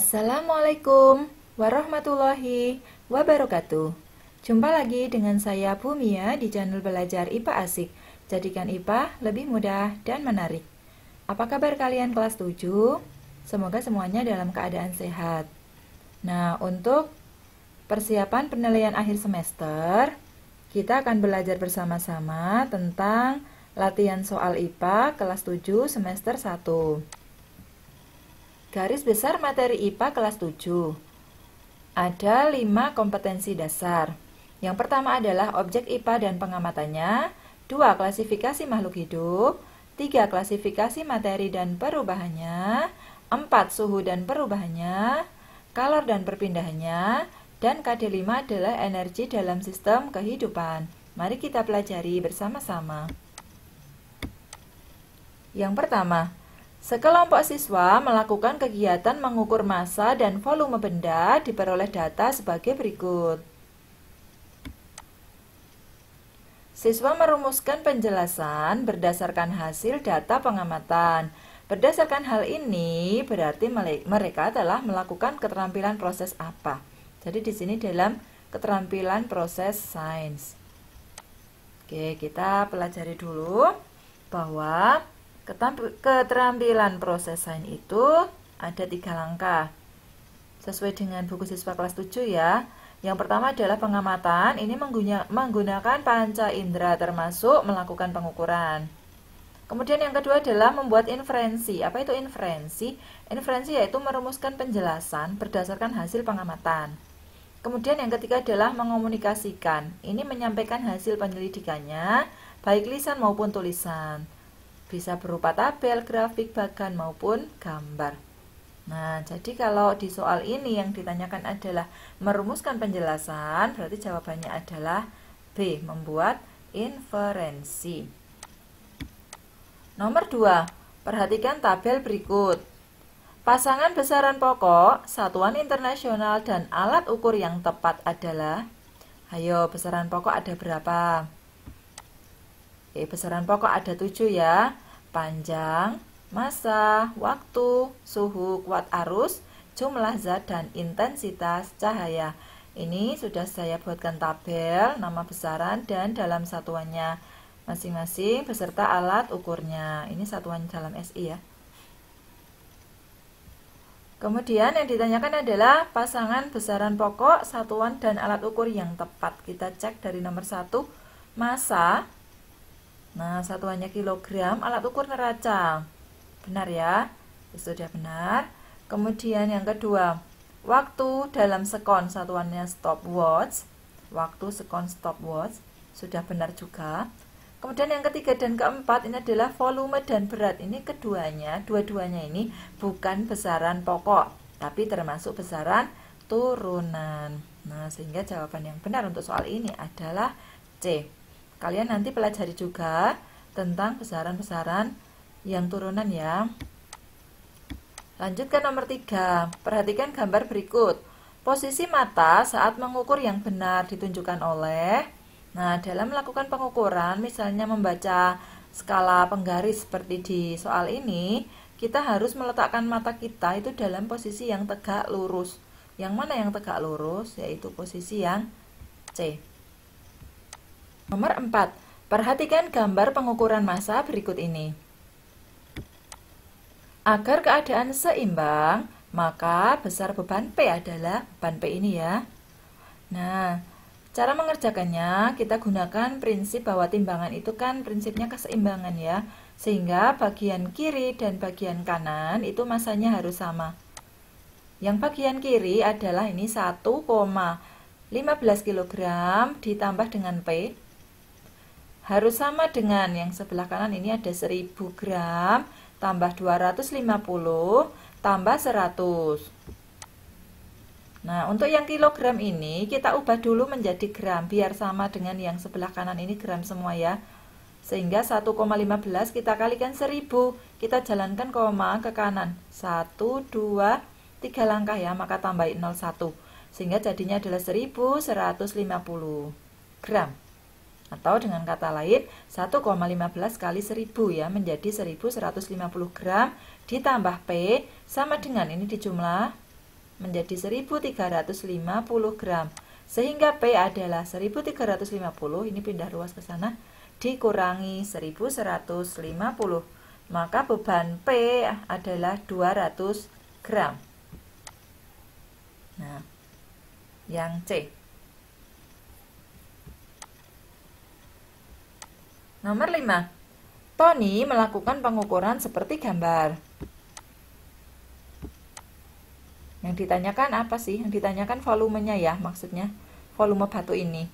Assalamualaikum warahmatullahi wabarakatuh. Jumpa lagi dengan saya Bumia di channel Belajar IPA Asik. Jadikan IPA lebih mudah dan menarik. Apa kabar kalian kelas 7? Semoga semuanya dalam keadaan sehat. Nah, untuk persiapan penilaian akhir semester, kita akan belajar bersama-sama tentang latihan soal IPA kelas 7 semester 1. Garis besar materi IPA kelas 7. Ada 5 kompetensi dasar. Yang pertama adalah objek IPA dan pengamatannya, 2 klasifikasi makhluk hidup, 3 klasifikasi materi dan perubahannya, 4 suhu dan perubahannya, kalor dan perpindahannya, dan KD5 adalah energi dalam sistem kehidupan. Mari kita pelajari bersama-sama. Yang pertama, Sekelompok siswa melakukan kegiatan mengukur massa dan volume benda diperoleh data sebagai berikut. Siswa merumuskan penjelasan berdasarkan hasil data pengamatan. Berdasarkan hal ini, berarti mereka telah melakukan keterampilan proses apa. Jadi di sini dalam keterampilan proses sains. Oke, kita pelajari dulu bahwa Keterampilan proses sains itu ada tiga langkah. Sesuai dengan buku siswa kelas 7 ya. Yang pertama adalah pengamatan, ini menggunakan panca indera termasuk melakukan pengukuran. Kemudian yang kedua adalah membuat inferensi. Apa itu inferensi? Inferensi yaitu merumuskan penjelasan berdasarkan hasil pengamatan. Kemudian yang ketiga adalah mengomunikasikan. Ini menyampaikan hasil penyelidikannya, baik lisan maupun tulisan bisa berupa tabel, grafik, bagan maupun gambar. Nah, jadi kalau di soal ini yang ditanyakan adalah merumuskan penjelasan, berarti jawabannya adalah B, membuat inferensi. Nomor 2, perhatikan tabel berikut. Pasangan besaran pokok, satuan internasional, dan alat ukur yang tepat adalah Ayo, besaran pokok ada berapa? Oke, besaran pokok ada tujuh ya. Panjang, masa, waktu, suhu, kuat arus, jumlah zat dan intensitas cahaya. Ini sudah saya buatkan tabel nama besaran dan dalam satuannya masing-masing beserta alat ukurnya. Ini satuan dalam SI ya. Kemudian yang ditanyakan adalah pasangan besaran pokok, satuan, dan alat ukur yang tepat. Kita cek dari nomor 1, masa. Nah, satuannya kilogram, alat ukur neraca. Benar ya? Sudah benar. Kemudian yang kedua, waktu dalam sekon satuannya stopwatch. Waktu sekon stopwatch sudah benar juga. Kemudian yang ketiga dan keempat ini adalah volume dan berat. Ini keduanya, dua-duanya ini bukan besaran pokok, tapi termasuk besaran turunan. Nah, sehingga jawaban yang benar untuk soal ini adalah C. Kalian nanti pelajari juga tentang besaran-besaran yang turunan ya. Lanjutkan nomor 3. Perhatikan gambar berikut. Posisi mata saat mengukur yang benar ditunjukkan oleh Nah, dalam melakukan pengukuran, misalnya membaca skala penggaris seperti di soal ini, kita harus meletakkan mata kita itu dalam posisi yang tegak lurus. Yang mana yang tegak lurus? Yaitu posisi yang C. Nomor 4. Perhatikan gambar pengukuran massa berikut ini. Agar keadaan seimbang, maka besar beban P adalah beban P ini ya. Nah, cara mengerjakannya kita gunakan prinsip bahwa timbangan itu kan prinsipnya keseimbangan ya. Sehingga bagian kiri dan bagian kanan itu masanya harus sama. Yang bagian kiri adalah ini 1,15 kg ditambah dengan P harus sama dengan yang sebelah kanan ini ada 1000 gram tambah 250 tambah 100 nah untuk yang kilogram ini kita ubah dulu menjadi gram biar sama dengan yang sebelah kanan ini gram semua ya sehingga 1,15 kita kalikan 1000 kita jalankan koma ke kanan 1, 2, 3 langkah ya maka tambahin 01 sehingga jadinya adalah 1150 gram atau dengan kata lain, 1,15 kali 1000 ya menjadi 1150 gram ditambah P sama dengan ini dijumlah menjadi 1350 gram. Sehingga P adalah 1350, ini pindah ruas ke sana, dikurangi 1150. Maka beban P adalah 200 gram. Nah, yang C. Nomor 5. Tony melakukan pengukuran seperti gambar. Yang ditanyakan apa sih? Yang ditanyakan volumenya ya maksudnya. Volume batu ini.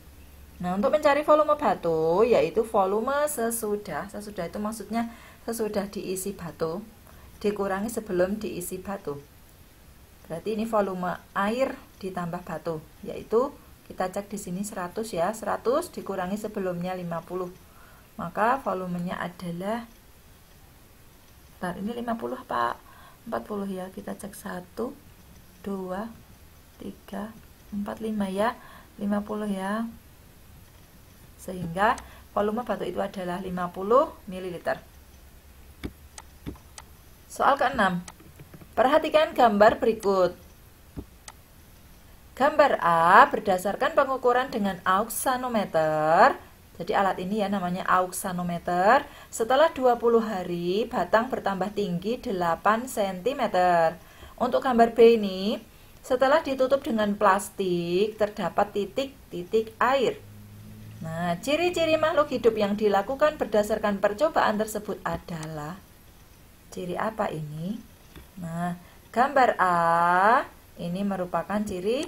Nah, untuk mencari volume batu yaitu volume sesudah. Sesudah itu maksudnya sesudah diisi batu dikurangi sebelum diisi batu. Berarti ini volume air ditambah batu yaitu kita cek di sini 100 ya. 100 dikurangi sebelumnya 50 maka volumenya adalah bar ini 50 pak 40 ya kita cek 1 2 3 4 5 ya 50 ya sehingga volume batu itu adalah 50 ml soal keenam perhatikan gambar berikut Gambar A berdasarkan pengukuran dengan auksanometer jadi alat ini ya namanya auksanometer. Setelah 20 hari, batang bertambah tinggi 8 cm. Untuk gambar B ini, setelah ditutup dengan plastik, terdapat titik-titik air. Nah, ciri-ciri makhluk hidup yang dilakukan berdasarkan percobaan tersebut adalah ciri apa ini? Nah, gambar A ini merupakan ciri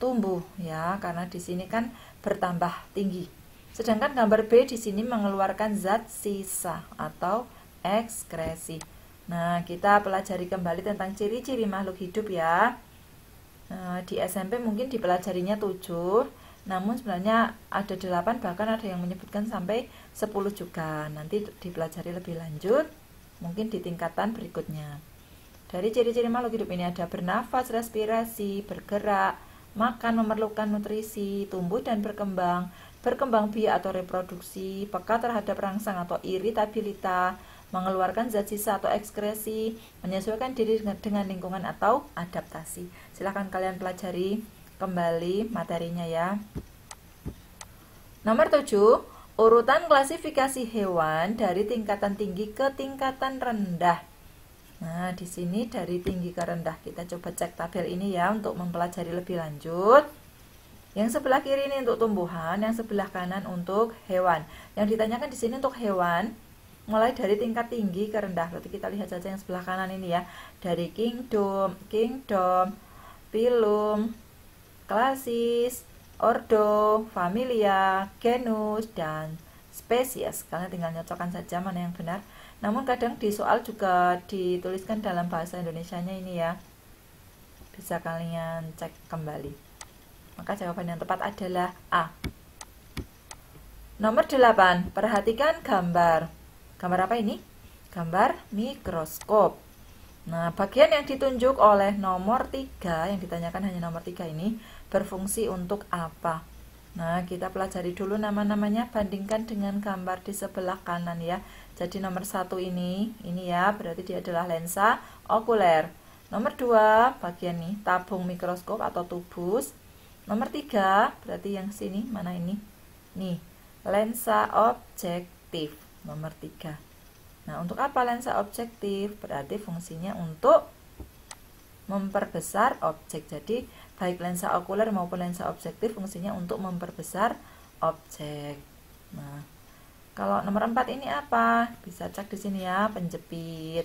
tumbuh ya, karena di sini kan bertambah tinggi. Sedangkan gambar B di sini mengeluarkan zat sisa atau ekskresi. Nah, kita pelajari kembali tentang ciri-ciri makhluk hidup ya. Nah, di SMP mungkin dipelajarinya 7, namun sebenarnya ada 8 bahkan ada yang menyebutkan sampai 10 juga. Nanti dipelajari lebih lanjut mungkin di tingkatan berikutnya. Dari ciri-ciri makhluk hidup ini ada bernafas, respirasi, bergerak, makan, memerlukan nutrisi, tumbuh dan berkembang, berkembang biak atau reproduksi, peka terhadap rangsang atau iritabilita, mengeluarkan zat sisa atau ekskresi, menyesuaikan diri dengan, lingkungan atau adaptasi. Silahkan kalian pelajari kembali materinya ya. Nomor 7, urutan klasifikasi hewan dari tingkatan tinggi ke tingkatan rendah. Nah, di sini dari tinggi ke rendah kita coba cek tabel ini ya untuk mempelajari lebih lanjut. Yang sebelah kiri ini untuk tumbuhan, yang sebelah kanan untuk hewan. Yang ditanyakan di sini untuk hewan, mulai dari tingkat tinggi ke rendah. Berarti kita lihat saja yang sebelah kanan ini ya. Dari kingdom, kingdom, pilum, klasis, ordo, familia, genus, dan spesies. Kalian tinggal nyocokkan saja mana yang benar. Namun kadang di soal juga dituliskan dalam bahasa Indonesianya ini ya. Bisa kalian cek kembali. Maka jawaban yang tepat adalah A. Nomor 8. Perhatikan gambar. Gambar apa ini? Gambar mikroskop. Nah, bagian yang ditunjuk oleh nomor 3, yang ditanyakan hanya nomor 3 ini, berfungsi untuk apa? Nah, kita pelajari dulu nama-namanya, bandingkan dengan gambar di sebelah kanan ya. Jadi nomor 1 ini, ini ya, berarti dia adalah lensa okuler. Nomor 2, bagian nih, tabung mikroskop atau tubus. Nomor tiga berarti yang sini mana ini? Nih, lensa objektif nomor tiga. Nah, untuk apa lensa objektif? Berarti fungsinya untuk memperbesar objek. Jadi, baik lensa okuler maupun lensa objektif fungsinya untuk memperbesar objek. Nah, kalau nomor 4 ini apa? Bisa cek di sini ya, penjepit.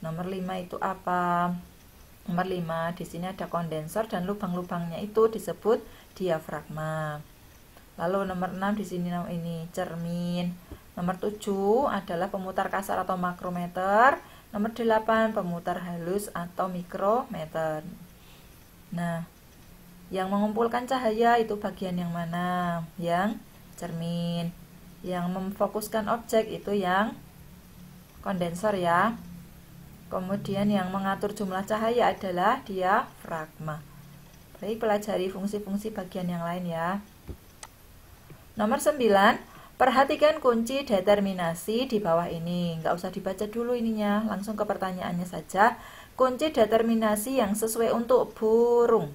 Nomor 5 itu apa? Nomor 5, di sini ada kondensor dan lubang-lubangnya itu disebut diafragma. Lalu nomor 6 di sini ini cermin. Nomor 7 adalah pemutar kasar atau makrometer. Nomor 8 pemutar halus atau mikrometer. Nah, yang mengumpulkan cahaya itu bagian yang mana? Yang cermin. Yang memfokuskan objek itu yang kondensor ya. Kemudian yang mengatur jumlah cahaya adalah diafragma. Baik, pelajari fungsi-fungsi bagian yang lain ya. Nomor 9, perhatikan kunci determinasi di bawah ini. Enggak usah dibaca dulu ininya, langsung ke pertanyaannya saja. Kunci determinasi yang sesuai untuk burung.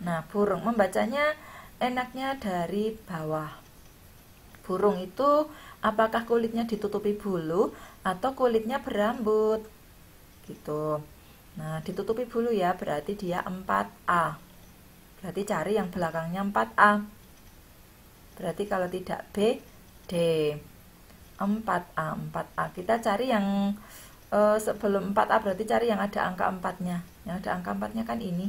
Nah, burung membacanya enaknya dari bawah. Burung itu apakah kulitnya ditutupi bulu atau kulitnya berambut? gitu nah ditutupi bulu ya berarti dia 4A berarti cari yang belakangnya 4A berarti kalau tidak B D 4A 4A kita cari yang eh, sebelum 4A berarti cari yang ada angka 4 nya yang ada angka 4 nya kan ini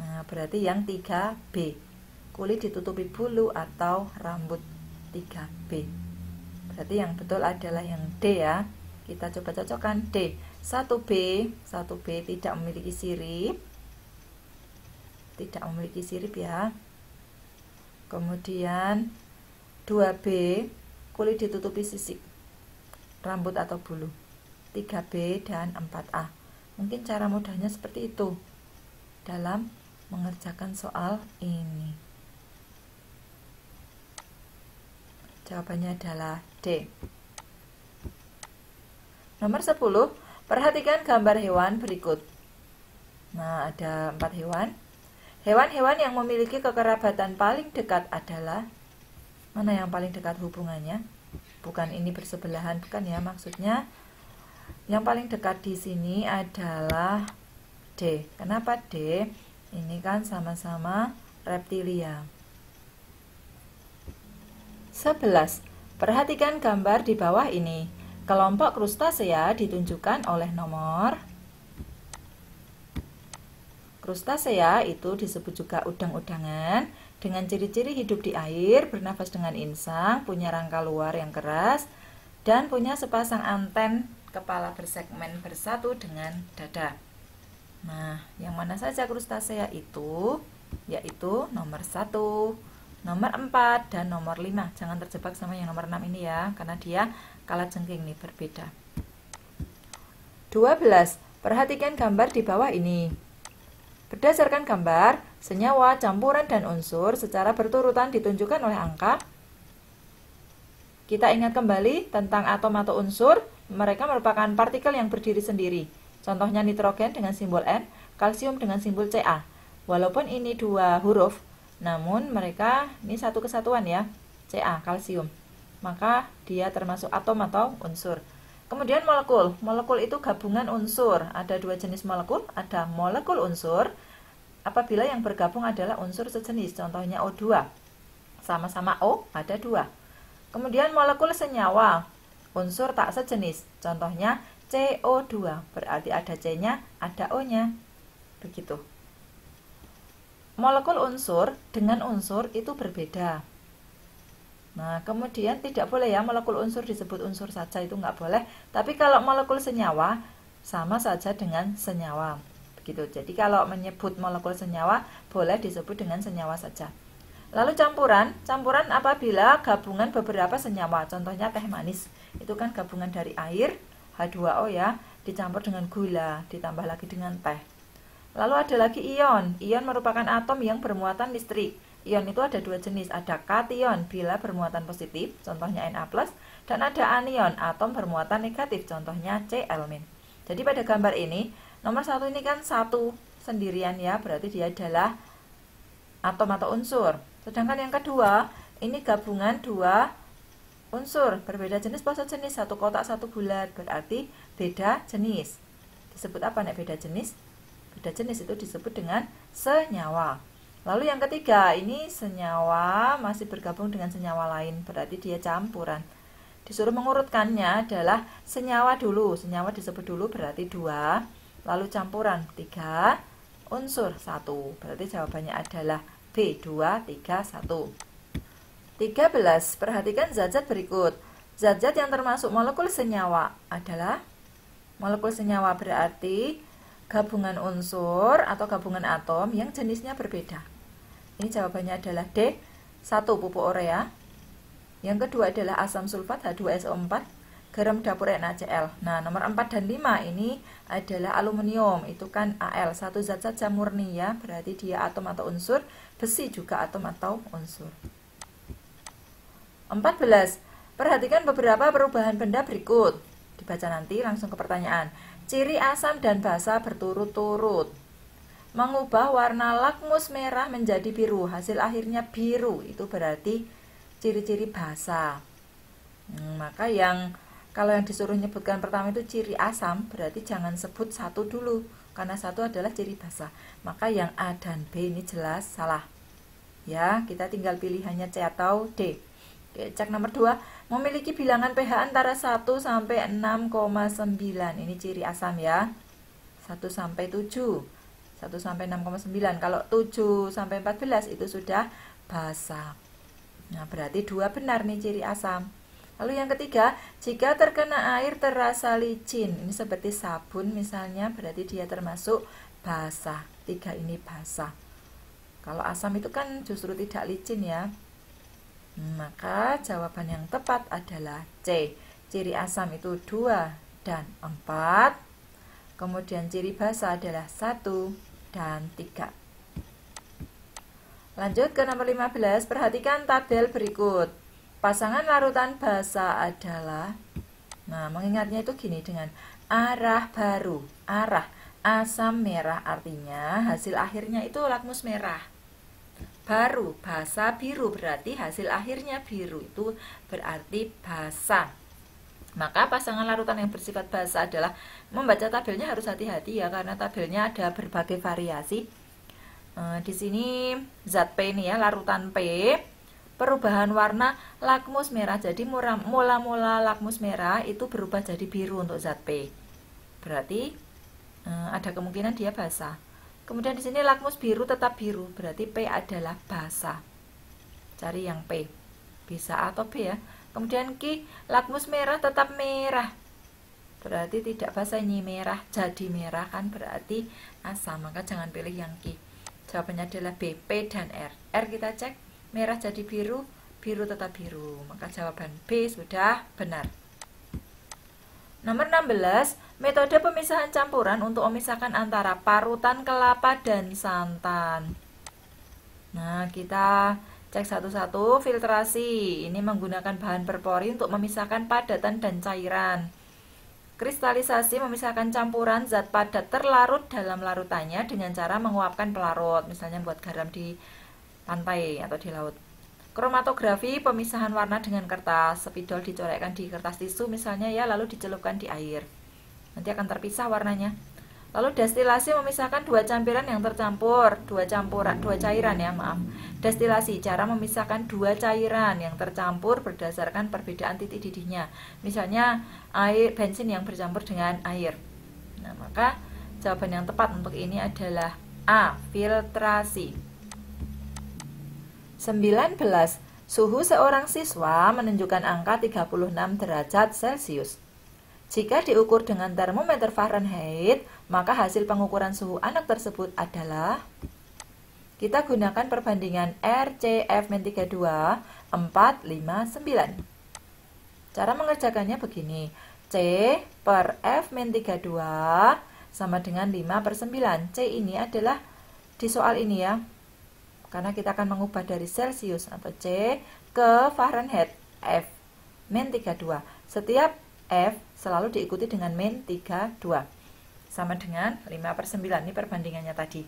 nah berarti yang 3B kulit ditutupi bulu atau rambut 3B berarti yang betul adalah yang D ya kita coba cocokkan D 1B 1B tidak memiliki sirip tidak memiliki sirip ya kemudian 2B kulit ditutupi sisik rambut atau bulu 3B dan 4A mungkin cara mudahnya seperti itu dalam mengerjakan soal ini jawabannya adalah D nomor 10 Perhatikan gambar hewan berikut. Nah, ada empat hewan. Hewan-hewan yang memiliki kekerabatan paling dekat adalah mana yang paling dekat hubungannya? Bukan ini bersebelahan, bukan ya maksudnya. Yang paling dekat di sini adalah D. Kenapa D? Ini kan sama-sama reptilia. 11. Perhatikan gambar di bawah ini. Kelompok krustasea ya, ditunjukkan oleh nomor Krustasea ya, itu disebut juga udang-udangan dengan ciri-ciri hidup di air, bernafas dengan insang, punya rangka luar yang keras, dan punya sepasang anten kepala bersegmen bersatu dengan dada. Nah, yang mana saja krustasea ya itu? Yaitu nomor 1, nomor 4, dan nomor 5. Jangan terjebak sama yang nomor 6 ini ya, karena dia kalajengking ini berbeda. 12. Perhatikan gambar di bawah ini. Berdasarkan gambar, senyawa, campuran, dan unsur secara berturutan ditunjukkan oleh angka. Kita ingat kembali tentang atom atau unsur, mereka merupakan partikel yang berdiri sendiri. Contohnya nitrogen dengan simbol N, kalsium dengan simbol Ca. Walaupun ini dua huruf, namun mereka ini satu kesatuan ya, Ca, kalsium maka dia termasuk atom atau unsur. Kemudian molekul. Molekul itu gabungan unsur. Ada dua jenis molekul, ada molekul unsur apabila yang bergabung adalah unsur sejenis, contohnya O2. Sama-sama O, ada dua. Kemudian molekul senyawa, unsur tak sejenis, contohnya CO2, berarti ada C-nya, ada O-nya. Begitu. Molekul unsur dengan unsur itu berbeda. Nah, kemudian tidak boleh ya molekul unsur disebut unsur saja itu nggak boleh. Tapi kalau molekul senyawa sama saja dengan senyawa. Begitu. Jadi kalau menyebut molekul senyawa boleh disebut dengan senyawa saja. Lalu campuran, campuran apabila gabungan beberapa senyawa, contohnya teh manis. Itu kan gabungan dari air H2O ya, dicampur dengan gula, ditambah lagi dengan teh. Lalu ada lagi ion. Ion merupakan atom yang bermuatan listrik Ion itu ada dua jenis, ada kation bila bermuatan positif, contohnya Na+, dan ada anion, atom bermuatan negatif, contohnya Cl-. Jadi pada gambar ini, nomor satu ini kan satu sendirian ya, berarti dia adalah atom atau unsur. Sedangkan yang kedua, ini gabungan dua unsur, berbeda jenis plus jenis, satu kotak, satu bulat, berarti beda jenis. Disebut apa nih beda jenis? Beda jenis itu disebut dengan senyawa. Lalu yang ketiga, ini senyawa masih bergabung dengan senyawa lain, berarti dia campuran. Disuruh mengurutkannya adalah senyawa dulu, senyawa disebut dulu berarti dua, lalu campuran tiga, unsur satu, berarti jawabannya adalah B, dua, tiga, satu. Tiga belas. Perhatikan zat-zat berikut. Zat-zat yang termasuk molekul senyawa adalah molekul senyawa berarti gabungan unsur atau gabungan atom yang jenisnya berbeda. Ini jawabannya adalah D. 1. Pupuk urea. Yang kedua adalah asam sulfat H2SO4, garam dapur NaCl. Nah, nomor 4 dan 5 ini adalah aluminium, itu kan Al, satu zat saja murni ya, berarti dia atom atau unsur, besi juga atom atau unsur. 14. Perhatikan beberapa perubahan benda berikut. Dibaca nanti langsung ke pertanyaan. Ciri asam dan basa berturut-turut mengubah warna lakmus merah menjadi biru. Hasil akhirnya biru, itu berarti ciri-ciri basa Hmm, maka yang kalau yang disuruh nyebutkan pertama itu ciri asam, berarti jangan sebut satu dulu karena satu adalah ciri basa Maka yang A dan B ini jelas salah. Ya, kita tinggal pilihannya C atau D. Oke, cek nomor 2 memiliki bilangan pH antara 1 sampai 6,9. Ini ciri asam ya. 1 sampai 7. 1 sampai 6,9 kalau 7 sampai 14 itu sudah basah nah berarti dua benar nih ciri asam lalu yang ketiga jika terkena air terasa licin ini seperti sabun misalnya berarti dia termasuk basah tiga ini basah kalau asam itu kan justru tidak licin ya maka jawaban yang tepat adalah C ciri asam itu 2 dan 4 kemudian ciri basah adalah 1 dan 3. Lanjut ke nomor 15, perhatikan tabel berikut. Pasangan larutan basa adalah Nah, mengingatnya itu gini dengan arah baru, arah asam merah artinya hasil akhirnya itu lakmus merah. Baru basa biru berarti hasil akhirnya biru itu berarti basa maka pasangan larutan yang bersifat basa adalah membaca tabelnya harus hati-hati ya karena tabelnya ada berbagai variasi. E, di sini zat P ini ya larutan P perubahan warna lakmus merah. Jadi mula-mula lakmus merah itu berubah jadi biru untuk zat P. Berarti e, ada kemungkinan dia basa. Kemudian di sini lakmus biru tetap biru, berarti P adalah basa. Cari yang P. Bisa atau B ya kemudian ki lakmus merah tetap merah berarti tidak bahasanya merah jadi merah kan berarti asam maka jangan pilih yang ki jawabannya adalah B P dan R R kita cek merah jadi biru biru tetap biru maka jawaban B sudah benar nomor 16 metode pemisahan campuran untuk memisahkan antara parutan kelapa dan santan nah kita Cek satu-satu filtrasi. Ini menggunakan bahan berpori untuk memisahkan padatan dan cairan. Kristalisasi memisahkan campuran zat padat terlarut dalam larutannya dengan cara menguapkan pelarut, misalnya buat garam di pantai atau di laut. Kromatografi pemisahan warna dengan kertas, spidol dicorekkan di kertas tisu misalnya ya, lalu dicelupkan di air. Nanti akan terpisah warnanya. Lalu destilasi memisahkan dua campuran yang tercampur, dua campuran, dua cairan ya, maaf. Destilasi cara memisahkan dua cairan yang tercampur berdasarkan perbedaan titik didihnya. Misalnya air bensin yang bercampur dengan air. Nah, maka jawaban yang tepat untuk ini adalah A. Filtrasi. 19. Suhu seorang siswa menunjukkan angka 36 derajat Celcius. Jika diukur dengan termometer Fahrenheit, maka hasil pengukuran suhu anak tersebut adalah kita gunakan perbandingan RCF-32 459. Cara mengerjakannya begini. C per F-32 sama dengan 5 per 9. C ini adalah di soal ini ya. Karena kita akan mengubah dari Celsius atau C ke Fahrenheit F-32. Setiap F selalu diikuti dengan min 3, 2 sama dengan 5 per 9 ini perbandingannya tadi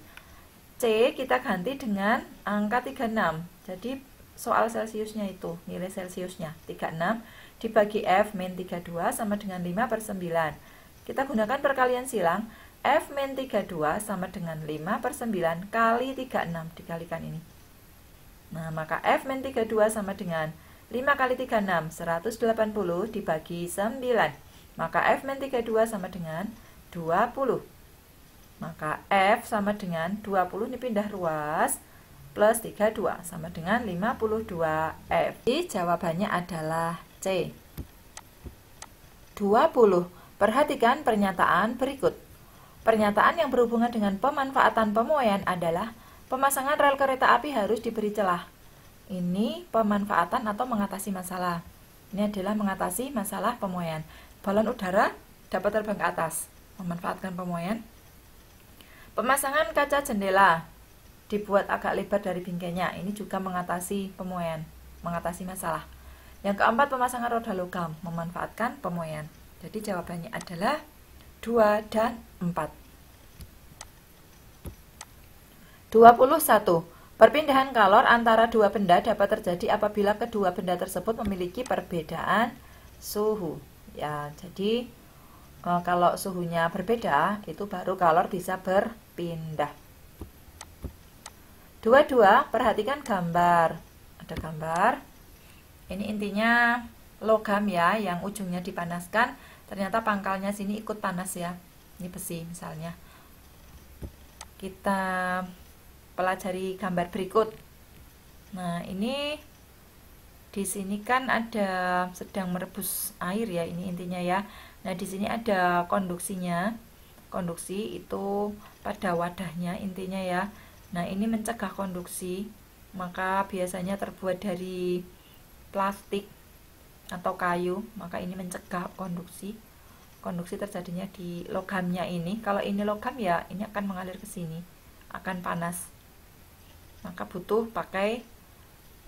C kita ganti dengan angka 36 jadi soal celciusnya itu nilai celciusnya 36 dibagi F min 32 sama dengan 5 per 9 kita gunakan perkalian silang F min 32 sama dengan 5 per 9 kali 36 dikalikan ini nah maka F min 32 sama dengan 5 kali 36, 180 dibagi 9. Maka F min 32 sama dengan 20. Maka F sama dengan 20 ini pindah ruas plus 32 sama dengan 52F. Jadi jawabannya adalah C. 20. Perhatikan pernyataan berikut. Pernyataan yang berhubungan dengan pemanfaatan pemuaian adalah pemasangan rel kereta api harus diberi celah ini pemanfaatan atau mengatasi masalah. Ini adalah mengatasi masalah pemoyan. Balon udara dapat terbang ke atas, memanfaatkan pemoyan. Pemasangan kaca jendela dibuat agak lebar dari bingkainya. Ini juga mengatasi pemoyan, mengatasi masalah. Yang keempat, pemasangan roda logam, memanfaatkan pemoyan. Jadi jawabannya adalah 2 dan 4. 21. Perpindahan kalor antara dua benda dapat terjadi apabila kedua benda tersebut memiliki perbedaan suhu. Ya, jadi e, kalau suhunya berbeda, itu baru kalor bisa berpindah. Dua-dua, perhatikan gambar. Ada gambar. Ini intinya logam ya, yang ujungnya dipanaskan. Ternyata pangkalnya sini ikut panas ya. Ini besi misalnya. Kita pelajari gambar berikut. Nah, ini di sini kan ada sedang merebus air ya, ini intinya ya. Nah, di sini ada konduksinya. Konduksi itu pada wadahnya intinya ya. Nah, ini mencegah konduksi, maka biasanya terbuat dari plastik atau kayu, maka ini mencegah konduksi. Konduksi terjadinya di logamnya ini. Kalau ini logam ya, ini akan mengalir ke sini, akan panas maka butuh pakai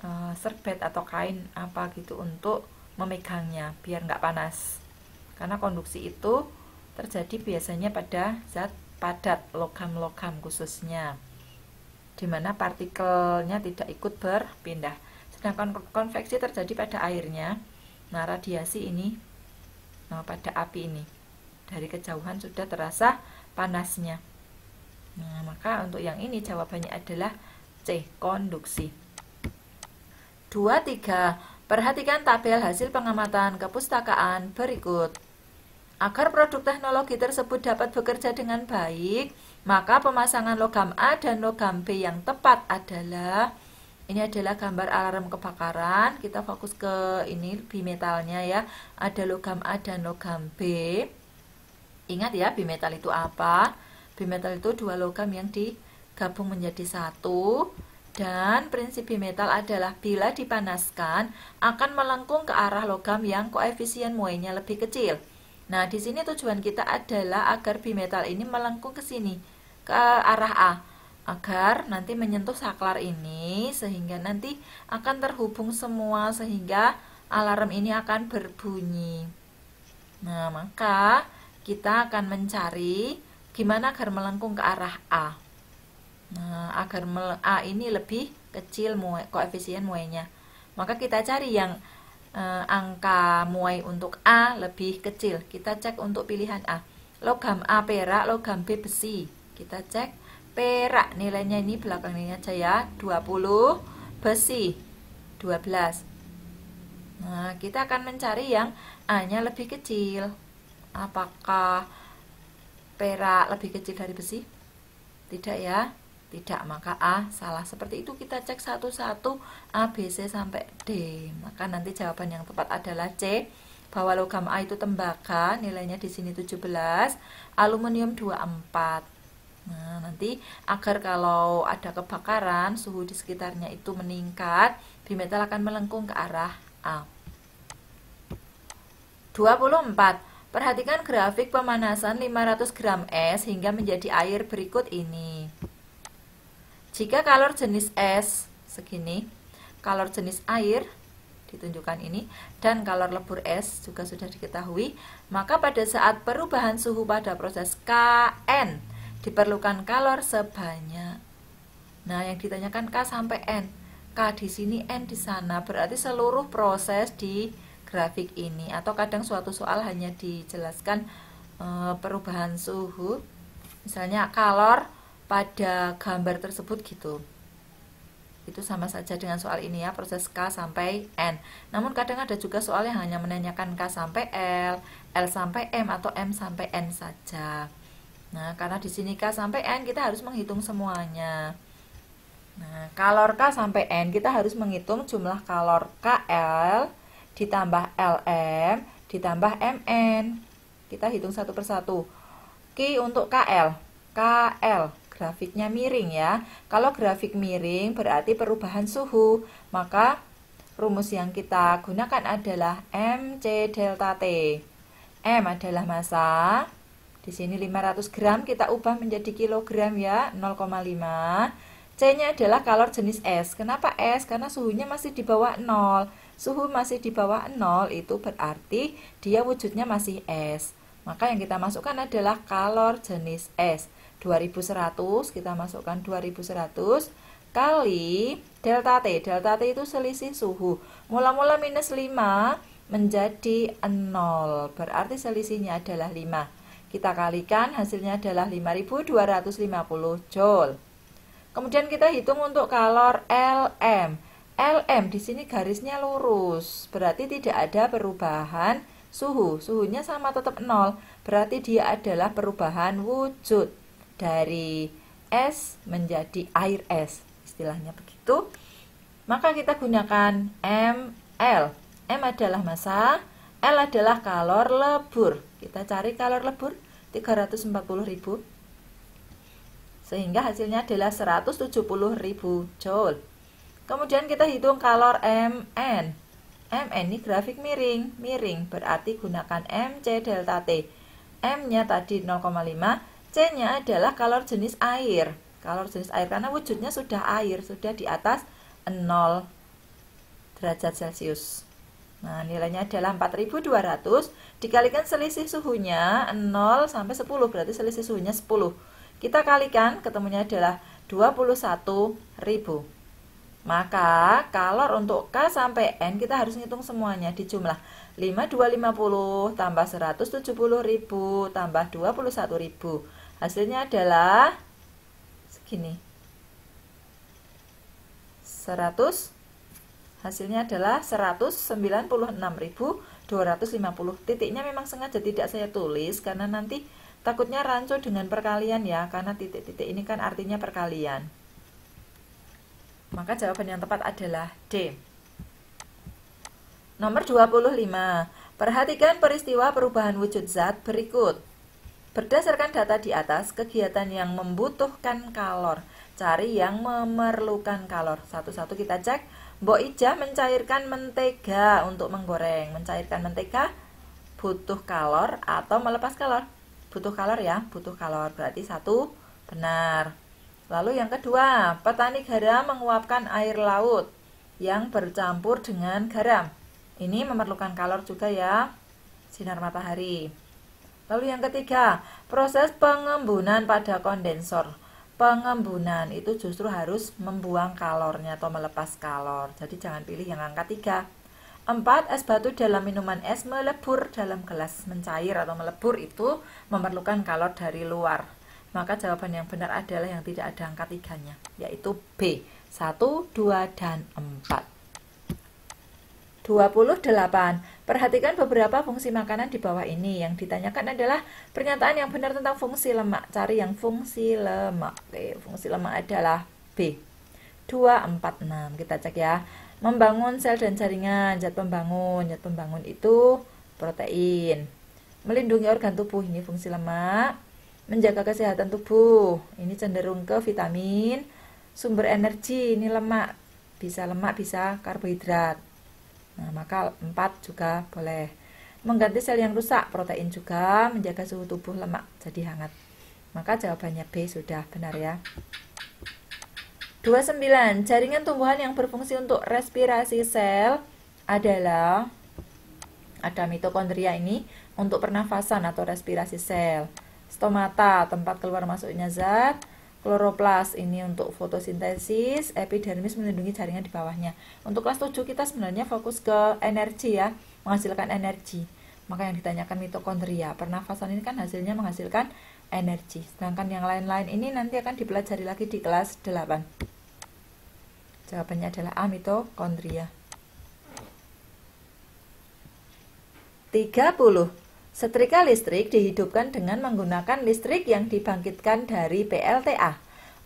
uh, serbet atau kain apa gitu untuk memegangnya biar nggak panas karena konduksi itu terjadi biasanya pada zat padat logam-logam khususnya di mana partikelnya tidak ikut berpindah sedangkan konveksi terjadi pada airnya nah radiasi ini nah, pada api ini dari kejauhan sudah terasa panasnya nah maka untuk yang ini jawabannya adalah C. Konduksi 23. Perhatikan tabel hasil pengamatan kepustakaan berikut. Agar produk teknologi tersebut dapat bekerja dengan baik, maka pemasangan logam A dan logam B yang tepat adalah ini adalah gambar alarm kebakaran. Kita fokus ke ini bimetalnya ya. Ada logam A dan logam B. Ingat ya bimetal itu apa? Bimetal itu dua logam yang di gabung menjadi satu dan prinsip bimetal adalah bila dipanaskan akan melengkung ke arah logam yang koefisien muenya lebih kecil. Nah, di sini tujuan kita adalah agar bimetal ini melengkung ke sini, ke arah A, agar nanti menyentuh saklar ini sehingga nanti akan terhubung semua sehingga alarm ini akan berbunyi. Nah, maka kita akan mencari gimana agar melengkung ke arah A. Nah, agar A ini lebih kecil muai, koefisien muainya. Maka kita cari yang e, angka muai untuk A lebih kecil. Kita cek untuk pilihan A. Logam A perak, logam B besi. Kita cek perak nilainya ini belakang nilainya aja ya. 20 besi 12. Nah, kita akan mencari yang A-nya lebih kecil. Apakah perak lebih kecil dari besi? Tidak ya tidak maka A salah seperti itu kita cek satu-satu A B C sampai D maka nanti jawaban yang tepat adalah C bahwa logam A itu tembaga nilainya di sini 17 aluminium 24 Nah, nanti agar kalau ada kebakaran suhu di sekitarnya itu meningkat bimetal akan melengkung ke arah A 24 Perhatikan grafik pemanasan 500 gram es hingga menjadi air berikut ini jika kalor jenis es segini, kalor jenis air ditunjukkan ini dan kalor lebur es juga sudah diketahui, maka pada saat perubahan suhu pada proses KN diperlukan kalor sebanyak. Nah, yang ditanyakan K sampai N. K di sini, N di sana, berarti seluruh proses di grafik ini atau kadang suatu soal hanya dijelaskan e, perubahan suhu. Misalnya kalor pada gambar tersebut gitu itu sama saja dengan soal ini ya proses K sampai N namun kadang ada juga soal yang hanya menanyakan K sampai L L sampai M atau M sampai N saja nah karena di sini K sampai N kita harus menghitung semuanya nah kalor K sampai N kita harus menghitung jumlah kalor KL ditambah LM ditambah MN kita hitung satu persatu Ki untuk KL KL grafiknya miring ya. Kalau grafik miring berarti perubahan suhu. Maka rumus yang kita gunakan adalah MC delta T. M adalah massa. Di sini 500 gram kita ubah menjadi kilogram ya, 0,5. C-nya adalah kalor jenis es. Kenapa es? Karena suhunya masih di bawah 0. Suhu masih di bawah 0 itu berarti dia wujudnya masih es. Maka yang kita masukkan adalah kalor jenis es. 2100 kita masukkan 2100 kali delta T. Delta T itu selisih suhu. Mula-mula minus 5 menjadi 0. Berarti selisihnya adalah 5. Kita kalikan hasilnya adalah 5250 joule. Kemudian kita hitung untuk kalor LM. LM di sini garisnya lurus, berarti tidak ada perubahan suhu. Suhunya sama tetap 0, berarti dia adalah perubahan wujud dari es menjadi air es istilahnya begitu maka kita gunakan ml m adalah massa L adalah kalor lebur kita cari kalor lebur 340.000 sehingga hasilnya adalah 170.000 joule kemudian kita hitung kalor mn mn ini grafik miring miring berarti gunakan mc delta t m nya tadi 0,5 C-nya adalah kalor jenis air. Kalor jenis air karena wujudnya sudah air, sudah di atas 0 derajat Celcius. Nah, nilainya adalah 4200 dikalikan selisih suhunya 0 sampai 10, berarti selisih suhunya 10. Kita kalikan ketemunya adalah 21.000. Maka kalor untuk K sampai N kita harus ngitung semuanya di jumlah 5250 tambah 170.000 tambah 21.000 Hasilnya adalah segini. 100 hasilnya adalah 196.250. Titiknya memang sengaja tidak saya tulis karena nanti takutnya rancu dengan perkalian ya, karena titik-titik ini kan artinya perkalian. Maka jawaban yang tepat adalah D. Nomor 25. Perhatikan peristiwa perubahan wujud zat berikut. Berdasarkan data di atas, kegiatan yang membutuhkan kalor, cari yang memerlukan kalor. Satu-satu kita cek. Mbok Ija mencairkan mentega untuk menggoreng. Mencairkan mentega butuh kalor atau melepas kalor? Butuh kalor ya, butuh kalor. Berarti satu benar. Lalu yang kedua, petani garam menguapkan air laut yang bercampur dengan garam. Ini memerlukan kalor juga ya, sinar matahari. Lalu yang ketiga, proses pengembunan pada kondensor. Pengembunan itu justru harus membuang kalornya atau melepas kalor. Jadi jangan pilih yang angka tiga empat Es batu dalam minuman es melebur dalam gelas mencair atau melebur itu memerlukan kalor dari luar. Maka jawaban yang benar adalah yang tidak ada angka tiganya, yaitu B. satu dua dan empat 28. Perhatikan beberapa fungsi makanan di bawah ini. Yang ditanyakan adalah pernyataan yang benar tentang fungsi lemak. Cari yang fungsi lemak. Oke, fungsi lemak adalah B. 246. Kita cek ya. Membangun sel dan jaringan. Zat pembangun. Zat pembangun itu protein. Melindungi organ tubuh. Ini fungsi lemak. Menjaga kesehatan tubuh. Ini cenderung ke vitamin. Sumber energi. Ini lemak. Bisa lemak, bisa karbohidrat Nah, maka 4 juga boleh. Mengganti sel yang rusak, protein juga menjaga suhu tubuh lemak jadi hangat. Maka jawabannya B sudah benar ya. 29. Jaringan tumbuhan yang berfungsi untuk respirasi sel adalah ada mitokondria ini untuk pernafasan atau respirasi sel. Stomata, tempat keluar masuknya zat. Kloroplas ini untuk fotosintesis, epidermis melindungi jaringan di bawahnya. Untuk kelas 7 kita sebenarnya fokus ke energi ya, menghasilkan energi. Maka yang ditanyakan mitokondria, pernafasan ini kan hasilnya menghasilkan energi. Sedangkan yang lain-lain ini nanti akan dipelajari lagi di kelas 8. Jawabannya adalah A mitokondria. 30. Setrika listrik dihidupkan dengan menggunakan listrik yang dibangkitkan dari PLTA.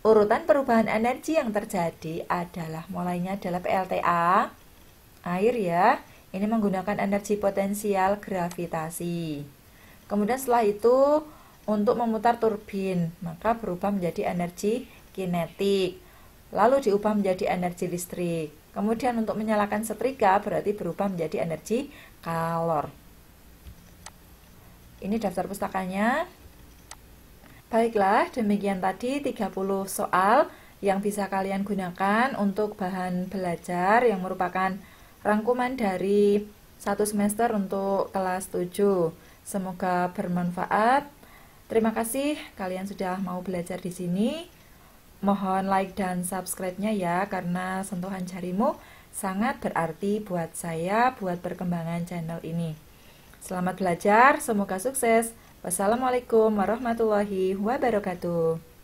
Urutan perubahan energi yang terjadi adalah mulainya adalah PLTA, air ya, ini menggunakan energi potensial gravitasi. Kemudian setelah itu untuk memutar turbin, maka berubah menjadi energi kinetik. Lalu diubah menjadi energi listrik. Kemudian untuk menyalakan setrika berarti berubah menjadi energi kalor. Ini daftar pustakanya. Baiklah, demikian tadi 30 soal yang bisa kalian gunakan untuk bahan belajar yang merupakan rangkuman dari satu semester untuk kelas 7. Semoga bermanfaat. Terima kasih kalian sudah mau belajar di sini. Mohon like dan subscribe-nya ya karena sentuhan jarimu sangat berarti buat saya buat perkembangan channel ini. Selamat belajar, semoga sukses. Wassalamualaikum warahmatullahi wabarakatuh.